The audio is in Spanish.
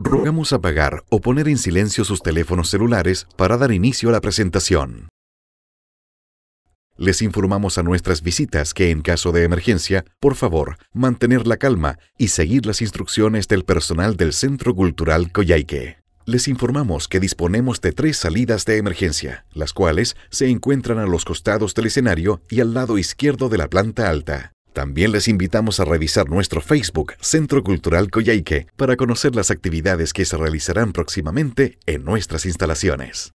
Rogamos apagar o poner en silencio sus teléfonos celulares para dar inicio a la presentación. Les informamos a nuestras visitas que en caso de emergencia, por favor, mantener la calma y seguir las instrucciones del personal del Centro Cultural Coyhaique. Les informamos que disponemos de tres salidas de emergencia, las cuales se encuentran a los costados del escenario y al lado izquierdo de la planta alta. También les invitamos a revisar nuestro Facebook Centro Cultural Coyhaique para conocer las actividades que se realizarán próximamente en nuestras instalaciones.